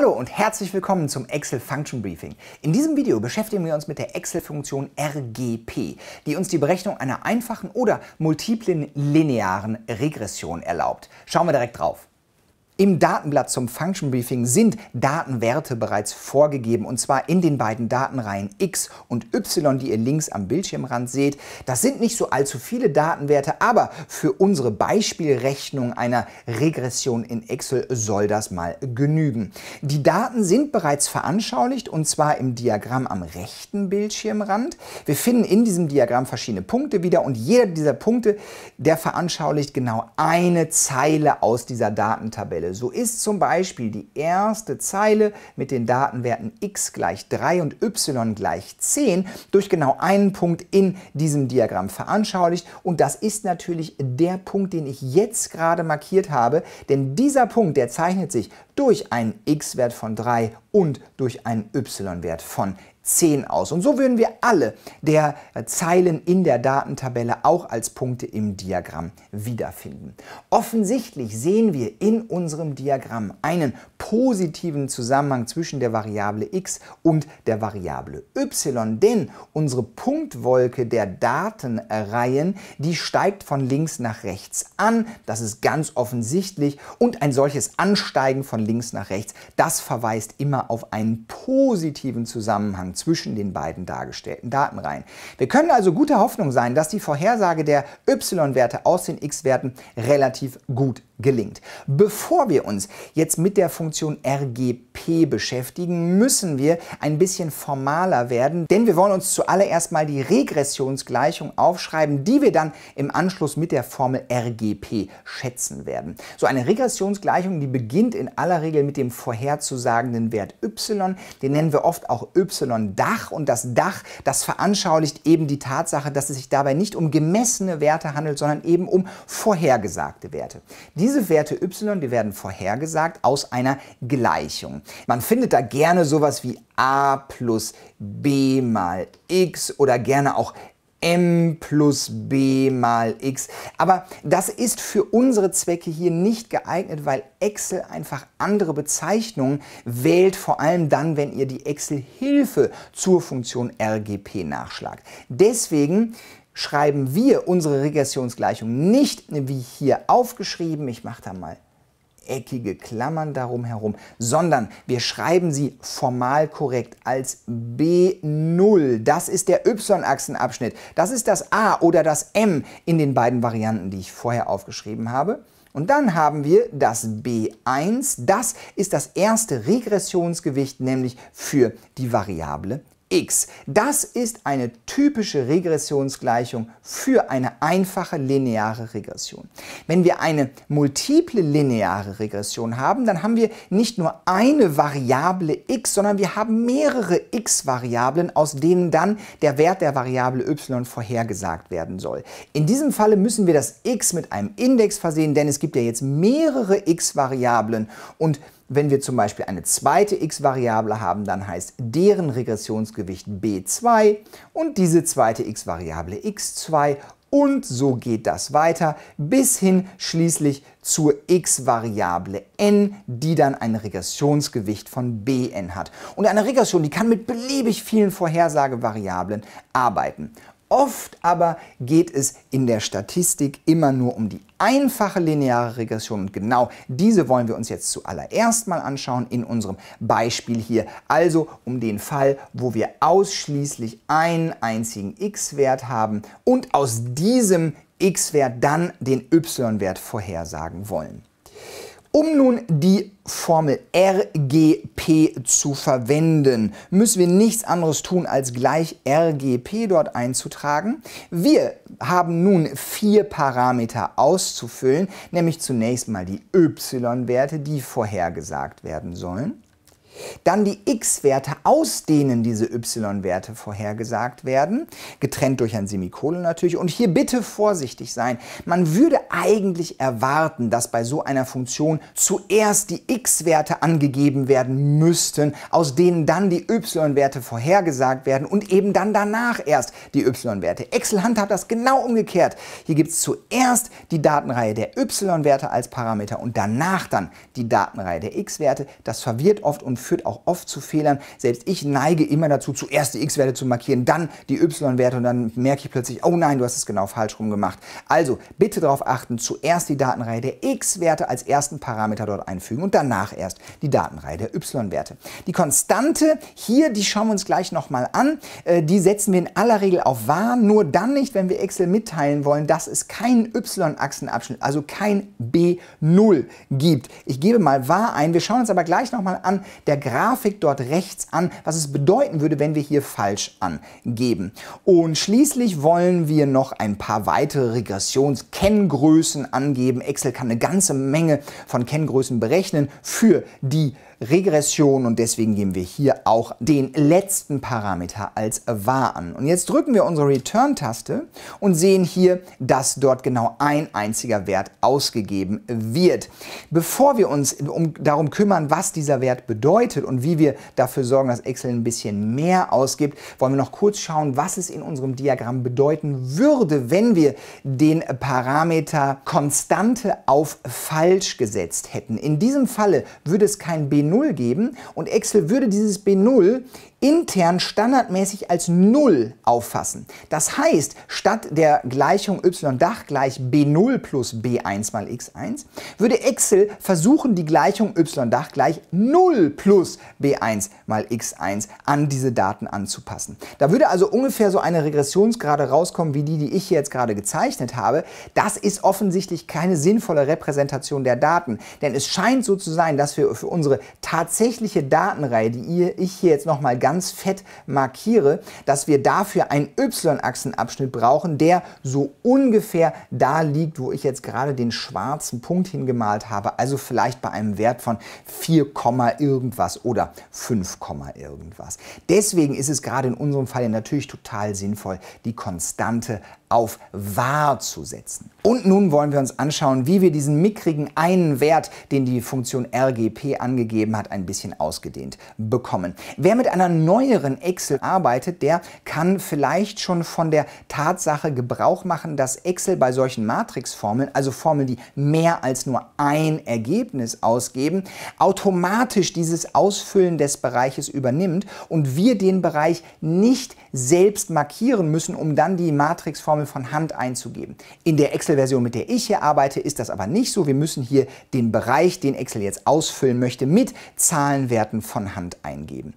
Hallo und herzlich willkommen zum Excel Function Briefing. In diesem Video beschäftigen wir uns mit der Excel-Funktion RGP, die uns die Berechnung einer einfachen oder multiplen linearen Regression erlaubt. Schauen wir direkt drauf. Im Datenblatt zum Function Briefing sind Datenwerte bereits vorgegeben und zwar in den beiden Datenreihen X und Y, die ihr links am Bildschirmrand seht. Das sind nicht so allzu viele Datenwerte, aber für unsere Beispielrechnung einer Regression in Excel soll das mal genügen. Die Daten sind bereits veranschaulicht und zwar im Diagramm am rechten Bildschirmrand. Wir finden in diesem Diagramm verschiedene Punkte wieder und jeder dieser Punkte, der veranschaulicht genau eine Zeile aus dieser Datentabelle. Beispiele. So ist zum Beispiel die erste Zeile mit den Datenwerten x gleich 3 und y gleich 10 durch genau einen Punkt in diesem Diagramm veranschaulicht. Und das ist natürlich der Punkt, den ich jetzt gerade markiert habe. Denn dieser Punkt, der zeichnet sich durch einen x-Wert von 3 und durch einen y-Wert von 10 aus. Und so würden wir alle der Zeilen in der Datentabelle auch als Punkte im Diagramm wiederfinden. Offensichtlich sehen wir in unserem Diagramm einen positiven Zusammenhang zwischen der Variable x und der Variable y, denn unsere Punktwolke der Datenreihen, die steigt von links nach rechts an, das ist ganz offensichtlich und ein solches Ansteigen von links nach rechts, das verweist immer auf einen positiven Zusammenhang zwischen den beiden dargestellten Datenreihen. Wir können also guter Hoffnung sein, dass die Vorhersage der y-Werte aus den x-Werten relativ gut gelingt. Bevor wir uns jetzt mit der Funktion RGP beschäftigen, müssen wir ein bisschen formaler werden, denn wir wollen uns zuallererst mal die Regressionsgleichung aufschreiben, die wir dann im Anschluss mit der Formel RGP schätzen werden. So eine Regressionsgleichung, die beginnt in aller Regel mit dem vorherzusagenden Wert y, den nennen wir oft auch y-Dach und das Dach, das veranschaulicht eben die Tatsache, dass es sich dabei nicht um gemessene Werte handelt, sondern eben um vorhergesagte Werte. Diese diese Werte y, die werden vorhergesagt aus einer Gleichung. Man findet da gerne sowas wie a plus b mal x oder gerne auch m plus b mal x. Aber das ist für unsere Zwecke hier nicht geeignet, weil Excel einfach andere Bezeichnungen wählt, vor allem dann, wenn ihr die Excel-Hilfe zur Funktion RGP nachschlagt. Deswegen schreiben wir unsere Regressionsgleichung nicht wie hier aufgeschrieben, ich mache da mal eckige Klammern darum herum, sondern wir schreiben sie formal korrekt als B0. Das ist der Y-Achsenabschnitt. Das ist das A oder das M in den beiden Varianten, die ich vorher aufgeschrieben habe. Und dann haben wir das B1. Das ist das erste Regressionsgewicht, nämlich für die Variable x. Das ist eine typische Regressionsgleichung für eine einfache lineare Regression. Wenn wir eine multiple lineare Regression haben, dann haben wir nicht nur eine Variable x, sondern wir haben mehrere x-Variablen, aus denen dann der Wert der Variable y vorhergesagt werden soll. In diesem Falle müssen wir das x mit einem Index versehen, denn es gibt ja jetzt mehrere x-Variablen und wenn wir zum Beispiel eine zweite x-Variable haben, dann heißt deren Regressionsgewicht b2 und diese zweite x-Variable x2 und so geht das weiter bis hin schließlich zur x-Variable n, die dann ein Regressionsgewicht von bn hat. Und eine Regression, die kann mit beliebig vielen Vorhersagevariablen arbeiten. Oft aber geht es in der Statistik immer nur um die einfache lineare Regression und genau diese wollen wir uns jetzt zuallererst mal anschauen in unserem Beispiel hier. Also um den Fall, wo wir ausschließlich einen einzigen x-Wert haben und aus diesem x-Wert dann den y-Wert vorhersagen wollen. Um nun die Formel RGP zu verwenden, müssen wir nichts anderes tun, als gleich RGP dort einzutragen. Wir haben nun vier Parameter auszufüllen, nämlich zunächst mal die y-Werte, die vorhergesagt werden sollen. Dann die x-Werte, aus denen diese y-Werte vorhergesagt werden, getrennt durch ein Semikolon natürlich. Und hier bitte vorsichtig sein. Man würde eigentlich erwarten, dass bei so einer Funktion zuerst die x-Werte angegeben werden müssten, aus denen dann die y-Werte vorhergesagt werden und eben dann danach erst die y-Werte. Excel handhabt das genau umgekehrt. Hier gibt es zuerst die Datenreihe der y-Werte als Parameter und danach dann die Datenreihe der x-Werte. Das verwirrt oft und führt führt auch oft zu Fehlern. Selbst ich neige immer dazu, zuerst die X-Werte zu markieren, dann die Y-Werte und dann merke ich plötzlich, oh nein, du hast es genau falsch rum gemacht. Also bitte darauf achten, zuerst die Datenreihe der X-Werte als ersten Parameter dort einfügen und danach erst die Datenreihe der Y-Werte. Die Konstante hier, die schauen wir uns gleich nochmal an. Äh, die setzen wir in aller Regel auf wahr, nur dann nicht, wenn wir Excel mitteilen wollen, dass es keinen Y-Achsenabschnitt, also kein B0 gibt. Ich gebe mal wahr ein. Wir schauen uns aber gleich nochmal an, der Grafik dort rechts an, was es bedeuten würde, wenn wir hier falsch angeben. Und schließlich wollen wir noch ein paar weitere Regressionskenngrößen angeben. Excel kann eine ganze Menge von Kenngrößen berechnen für die Regression und deswegen geben wir hier auch den letzten Parameter als wahr an. Und jetzt drücken wir unsere Return-Taste und sehen hier, dass dort genau ein einziger Wert ausgegeben wird. Bevor wir uns um, darum kümmern, was dieser Wert bedeutet und wie wir dafür sorgen, dass Excel ein bisschen mehr ausgibt, wollen wir noch kurz schauen, was es in unserem Diagramm bedeuten würde, wenn wir den Parameter Konstante auf falsch gesetzt hätten. In diesem Falle würde es kein B B0 geben und Excel würde dieses B0 intern standardmäßig als 0 auffassen. Das heißt, statt der Gleichung y' Dach gleich b0 plus b1 mal x1, würde Excel versuchen, die Gleichung y' Dach gleich 0 plus b1 mal x1 an diese Daten anzupassen. Da würde also ungefähr so eine Regressionsgrade rauskommen, wie die, die ich hier jetzt gerade gezeichnet habe. Das ist offensichtlich keine sinnvolle Repräsentation der Daten, denn es scheint so zu sein, dass wir für unsere tatsächliche Datenreihe, die ihr, ich hier jetzt nochmal ganz fett markiere, dass wir dafür einen Y-Achsenabschnitt brauchen, der so ungefähr da liegt, wo ich jetzt gerade den schwarzen Punkt hingemalt habe, also vielleicht bei einem Wert von 4, irgendwas oder 5, irgendwas. Deswegen ist es gerade in unserem Fall natürlich total sinnvoll, die konstante auf wahr zu setzen. Und nun wollen wir uns anschauen, wie wir diesen mickrigen einen Wert, den die Funktion RGP angegeben hat, ein bisschen ausgedehnt bekommen. Wer mit einer neueren Excel arbeitet, der kann vielleicht schon von der Tatsache Gebrauch machen, dass Excel bei solchen Matrixformeln, also Formeln, die mehr als nur ein Ergebnis ausgeben, automatisch dieses Ausfüllen des Bereiches übernimmt und wir den Bereich nicht selbst markieren müssen, um dann die Matrixformel Formel von Hand einzugeben. In der Excel-Version, mit der ich hier arbeite, ist das aber nicht so. Wir müssen hier den Bereich, den Excel jetzt ausfüllen möchte, mit Zahlenwerten von Hand eingeben.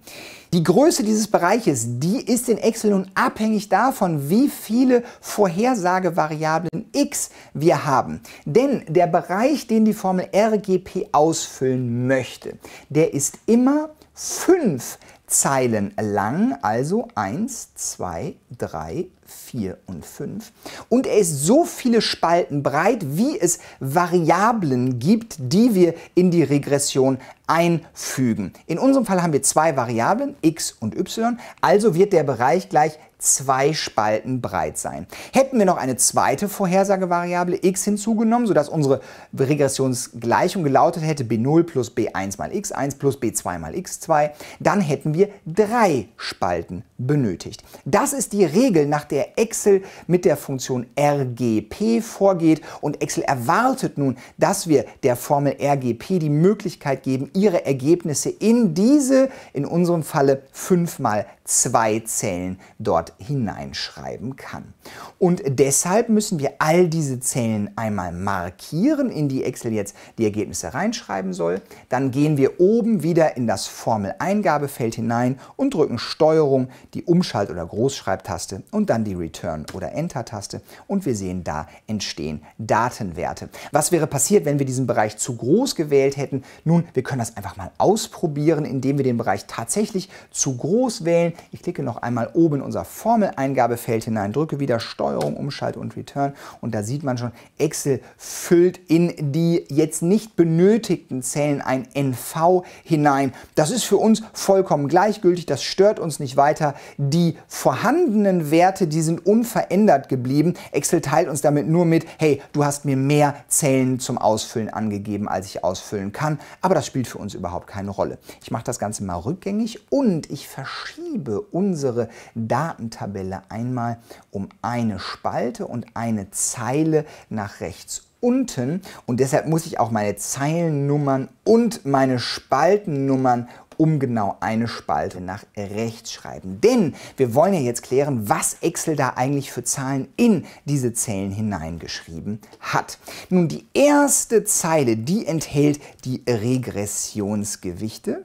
Die Größe dieses Bereiches, die ist in Excel nun abhängig davon, wie viele Vorhersagevariablen x wir haben. Denn der Bereich, den die Formel RGP ausfüllen möchte, der ist immer 5 Zeilen lang, also 1, 2, 3, 4 und 5. Und er ist so viele Spalten breit, wie es Variablen gibt, die wir in die Regression einfügen. In unserem Fall haben wir zwei Variablen, x und y, also wird der Bereich gleich zwei Spalten breit sein. Hätten wir noch eine zweite Vorhersagevariable x hinzugenommen, sodass unsere Regressionsgleichung gelautet hätte b0 plus b1 mal x1 plus b2 mal x2, dann hätten wir drei Spalten benötigt. Das ist die Regel, nach der Excel mit der Funktion RGP vorgeht und Excel erwartet nun, dass wir der Formel RGP die Möglichkeit geben, ihre Ergebnisse in diese, in unserem Falle fünfmal zwei Zellen dort hineinschreiben kann. Und deshalb müssen wir all diese Zellen einmal markieren, in die Excel jetzt die Ergebnisse reinschreiben soll. Dann gehen wir oben wieder in das Formel-Eingabefeld hinein und drücken Steuerung, die Umschalt- oder Großschreibtaste und dann die Return- oder Enter-Taste. Und wir sehen, da entstehen Datenwerte. Was wäre passiert, wenn wir diesen Bereich zu groß gewählt hätten? Nun, wir können das einfach mal ausprobieren, indem wir den Bereich tatsächlich zu groß wählen. Ich klicke noch einmal oben in unser Formeleingabefeld hinein, drücke wieder Steuerung, Umschalt und Return und da sieht man schon, Excel füllt in die jetzt nicht benötigten Zellen ein NV hinein. Das ist für uns vollkommen gleichgültig, das stört uns nicht weiter. Die vorhandenen Werte, die sind unverändert geblieben. Excel teilt uns damit nur mit, hey, du hast mir mehr Zellen zum Ausfüllen angegeben, als ich ausfüllen kann, aber das spielt für uns überhaupt keine Rolle. Ich mache das Ganze mal rückgängig und ich verschiebe hebe unsere Datentabelle einmal um eine Spalte und eine Zeile nach rechts unten und deshalb muss ich auch meine Zeilennummern und meine Spaltennummern um genau eine Spalte nach rechts schreiben. Denn wir wollen ja jetzt klären, was Excel da eigentlich für Zahlen in diese Zellen hineingeschrieben hat. Nun, die erste Zeile, die enthält die Regressionsgewichte.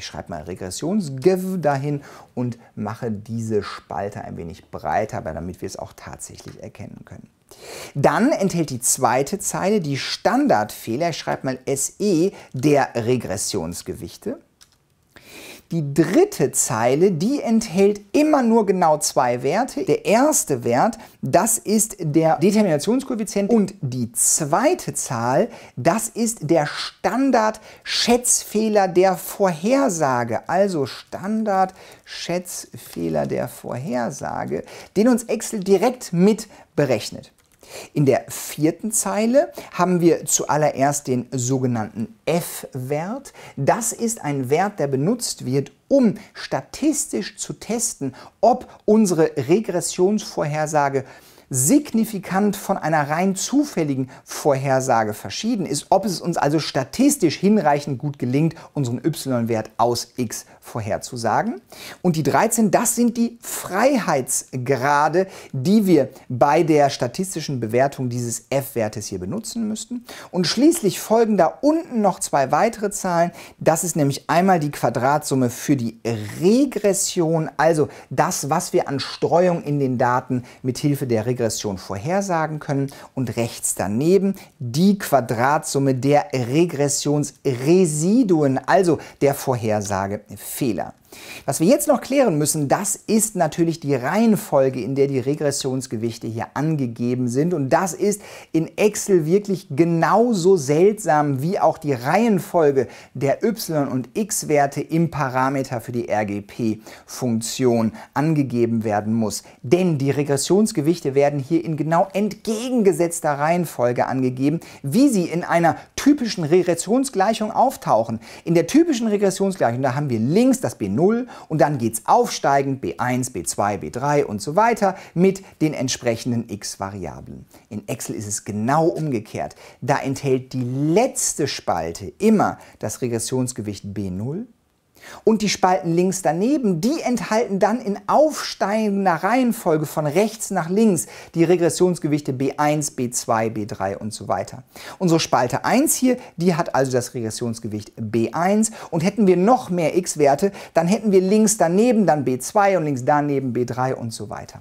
Ich schreibe mal Regressionsgev dahin und mache diese Spalte ein wenig breiter, damit wir es auch tatsächlich erkennen können. Dann enthält die zweite Zeile die Standardfehler, ich schreibe mal SE, der Regressionsgewichte. Die dritte Zeile, die enthält immer nur genau zwei Werte. Der erste Wert, das ist der Determinationskoeffizient und die zweite Zahl, das ist der Standard-Schätzfehler der Vorhersage. Also Standard-Schätzfehler der Vorhersage, den uns Excel direkt mit berechnet. In der vierten Zeile haben wir zuallererst den sogenannten F-Wert. Das ist ein Wert, der benutzt wird, um statistisch zu testen, ob unsere Regressionsvorhersage signifikant von einer rein zufälligen Vorhersage verschieden ist, ob es uns also statistisch hinreichend gut gelingt, unseren y-Wert aus x vorherzusagen. Und die 13, das sind die Freiheitsgrade, die wir bei der statistischen Bewertung dieses F-Wertes hier benutzen müssten. Und schließlich folgen da unten noch zwei weitere Zahlen. Das ist nämlich einmal die Quadratsumme für die Regression, also das, was wir an Streuung in den Daten mit Hilfe der Regression vorhersagen können. Und rechts daneben die Quadratsumme der Regressionsresiduen, also der Vorhersage Fehler. Was wir jetzt noch klären müssen, das ist natürlich die Reihenfolge, in der die Regressionsgewichte hier angegeben sind. Und das ist in Excel wirklich genauso seltsam wie auch die Reihenfolge der Y- und X-Werte im Parameter für die RGP-Funktion angegeben werden muss. Denn die Regressionsgewichte werden hier in genau entgegengesetzter Reihenfolge angegeben, wie sie in einer typischen Regressionsgleichung auftauchen. In der typischen Regressionsgleichung, da haben wir links das B0 und dann geht es aufsteigend B1, B2, B3 und so weiter mit den entsprechenden x-Variablen. In Excel ist es genau umgekehrt. Da enthält die letzte Spalte immer das Regressionsgewicht B0 und die Spalten links daneben, die enthalten dann in aufsteigender Reihenfolge von rechts nach links die Regressionsgewichte B1, B2, B3 und so weiter. Unsere Spalte 1 hier, die hat also das Regressionsgewicht B1 und hätten wir noch mehr x-Werte, dann hätten wir links daneben dann B2 und links daneben B3 und so weiter.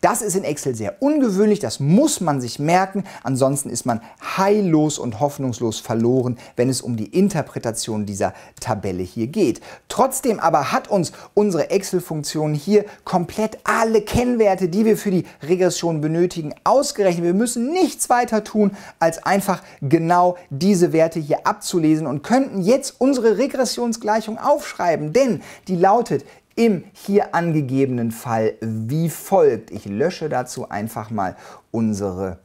Das ist in Excel sehr ungewöhnlich, das muss man sich merken, ansonsten ist man heillos und hoffnungslos verloren, wenn es um die Interpretation dieser Tabelle hier geht. Trotzdem aber hat uns unsere Excel-Funktion hier komplett alle Kennwerte, die wir für die Regression benötigen, ausgerechnet. Wir müssen nichts weiter tun, als einfach genau diese Werte hier abzulesen und könnten jetzt unsere Regressionsgleichung aufschreiben, denn die lautet im hier angegebenen Fall wie folgt. Ich lösche dazu einfach mal unsere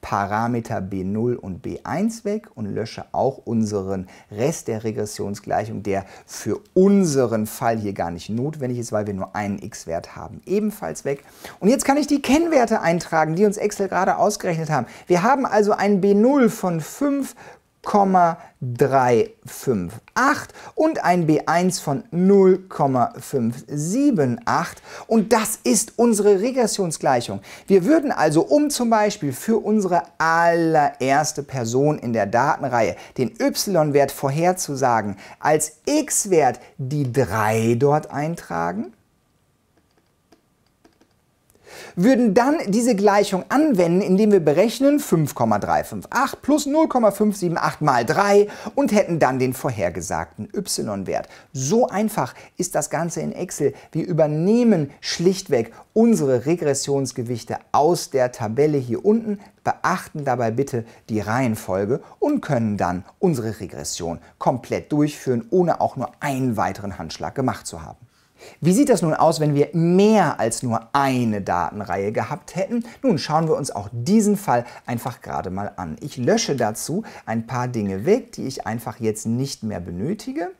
Parameter b0 und b1 weg und lösche auch unseren Rest der Regressionsgleichung, der für unseren Fall hier gar nicht notwendig ist, weil wir nur einen x-Wert haben, ebenfalls weg. Und jetzt kann ich die Kennwerte eintragen, die uns Excel gerade ausgerechnet haben. Wir haben also ein b0 von 5, 0,358 und ein B1 von 0,578 und das ist unsere Regressionsgleichung. Wir würden also, um zum Beispiel für unsere allererste Person in der Datenreihe den y-Wert vorherzusagen, als x-Wert die 3 dort eintragen würden dann diese Gleichung anwenden, indem wir berechnen 5,358 plus 0,578 mal 3 und hätten dann den vorhergesagten y-Wert. So einfach ist das Ganze in Excel. Wir übernehmen schlichtweg unsere Regressionsgewichte aus der Tabelle hier unten, beachten dabei bitte die Reihenfolge und können dann unsere Regression komplett durchführen, ohne auch nur einen weiteren Handschlag gemacht zu haben. Wie sieht das nun aus, wenn wir mehr als nur eine Datenreihe gehabt hätten? Nun schauen wir uns auch diesen Fall einfach gerade mal an. Ich lösche dazu ein paar Dinge weg, die ich einfach jetzt nicht mehr benötige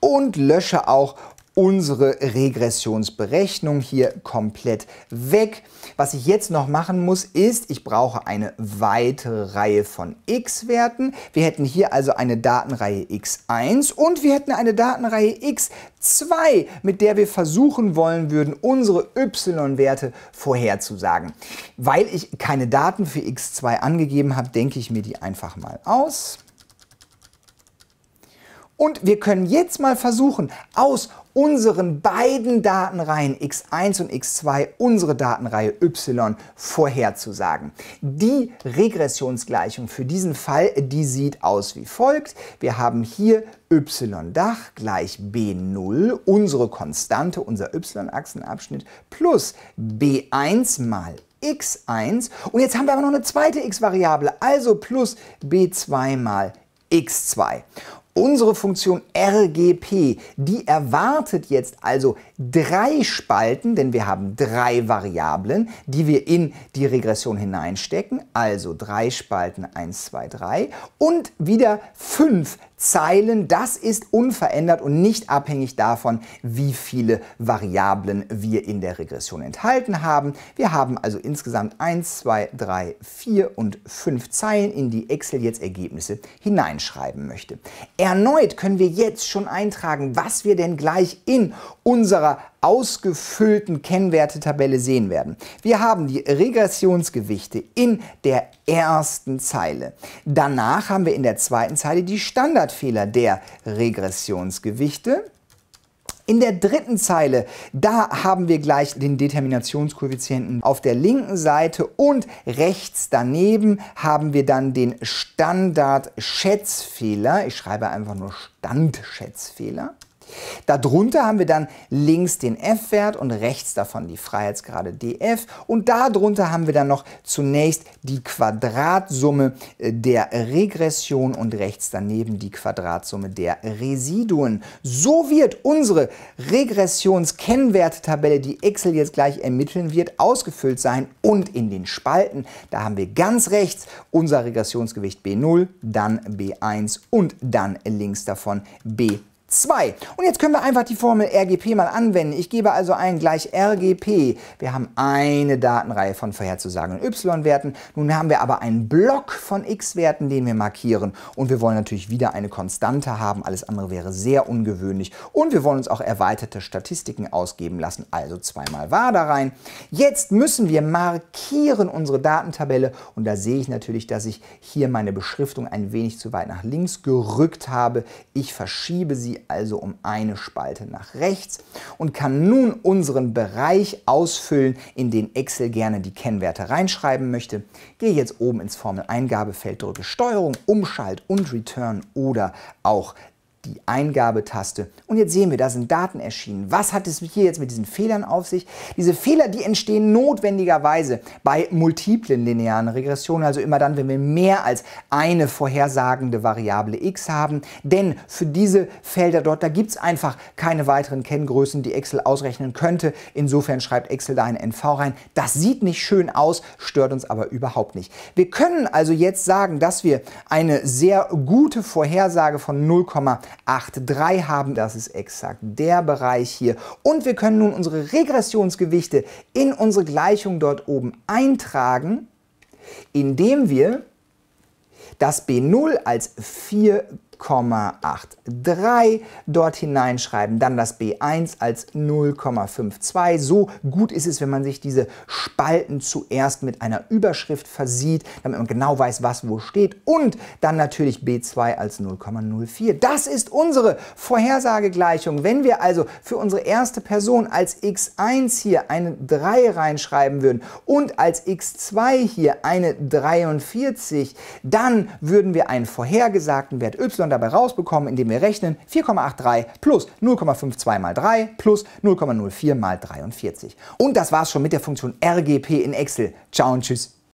und lösche auch unsere Regressionsberechnung hier komplett weg. Was ich jetzt noch machen muss, ist, ich brauche eine weitere Reihe von x-Werten. Wir hätten hier also eine Datenreihe x1 und wir hätten eine Datenreihe x2, mit der wir versuchen wollen würden, unsere y-Werte vorherzusagen. Weil ich keine Daten für x2 angegeben habe, denke ich mir die einfach mal aus. Und wir können jetzt mal versuchen, aus unseren beiden Datenreihen x1 und x2 unsere Datenreihe y vorherzusagen. Die Regressionsgleichung für diesen Fall, die sieht aus wie folgt. Wir haben hier y-Dach gleich b0, unsere Konstante, unser y-Achsenabschnitt, plus b1 mal x1. Und jetzt haben wir aber noch eine zweite x-Variable, also plus b2 mal x2. Unsere Funktion RGP, die erwartet jetzt also drei Spalten, denn wir haben drei Variablen, die wir in die Regression hineinstecken. Also drei Spalten 1, 2, 3 und wieder fünf Zeilen, das ist unverändert und nicht abhängig davon, wie viele Variablen wir in der Regression enthalten haben. Wir haben also insgesamt 1, 2, 3, 4 und 5 Zeilen, in die Excel jetzt Ergebnisse hineinschreiben möchte. Erneut können wir jetzt schon eintragen, was wir denn gleich in unserer ausgefüllten Kennwertetabelle sehen werden. Wir haben die Regressionsgewichte in der ersten Zeile. Danach haben wir in der zweiten Zeile die Standardfehler der Regressionsgewichte. In der dritten Zeile, da haben wir gleich den Determinationskoeffizienten auf der linken Seite und rechts daneben haben wir dann den Standardschätzfehler. Ich schreibe einfach nur Standschätzfehler. Darunter haben wir dann links den F-Wert und rechts davon die Freiheitsgrade df und darunter haben wir dann noch zunächst die Quadratsumme äh, der Regression und rechts daneben die Quadratsumme der Residuen. So wird unsere Regressionskennwerttabelle, die Excel jetzt gleich ermitteln wird, ausgefüllt sein und in den Spalten, da haben wir ganz rechts unser Regressionsgewicht B0, dann B1 und dann links davon B2. 2. Und jetzt können wir einfach die Formel RGP mal anwenden. Ich gebe also ein gleich RGP. Wir haben eine Datenreihe von vorherzusagenden y-Werten. Nun haben wir aber einen Block von x-Werten, den wir markieren. Und wir wollen natürlich wieder eine Konstante haben. Alles andere wäre sehr ungewöhnlich. Und wir wollen uns auch erweiterte Statistiken ausgeben lassen. Also zweimal war da rein. Jetzt müssen wir markieren unsere Datentabelle. Und da sehe ich natürlich, dass ich hier meine Beschriftung ein wenig zu weit nach links gerückt habe. Ich verschiebe sie also um eine Spalte nach rechts und kann nun unseren Bereich ausfüllen, in den Excel gerne die Kennwerte reinschreiben möchte. Gehe jetzt oben ins Formel-Eingabefeld, drücke Steuerung, Umschalt und Return oder auch die Eingabetaste. Und jetzt sehen wir, da sind Daten erschienen. Was hat es hier jetzt mit diesen Fehlern auf sich? Diese Fehler, die entstehen notwendigerweise bei multiplen linearen Regressionen, also immer dann, wenn wir mehr als eine vorhersagende Variable x haben. Denn für diese Felder dort, da gibt es einfach keine weiteren Kenngrößen, die Excel ausrechnen könnte. Insofern schreibt Excel da ein NV rein. Das sieht nicht schön aus, stört uns aber überhaupt nicht. Wir können also jetzt sagen, dass wir eine sehr gute Vorhersage von 0,1 8,3 haben. Das ist exakt der Bereich hier. Und wir können nun unsere Regressionsgewichte in unsere Gleichung dort oben eintragen, indem wir das B0 als 4 0,83 dort hineinschreiben, dann das B1 als 0,52. So gut ist es, wenn man sich diese Spalten zuerst mit einer Überschrift versieht, damit man genau weiß, was wo steht und dann natürlich B2 als 0,04. Das ist unsere Vorhersagegleichung. Wenn wir also für unsere erste Person als x1 hier eine 3 reinschreiben würden und als x2 hier eine 43, dann würden wir einen vorhergesagten Wert y dabei rausbekommen, indem wir rechnen 4,83 plus 0,52 mal 3 plus 0,04 mal 43. Und das war's schon mit der Funktion RGP in Excel. Ciao und tschüss.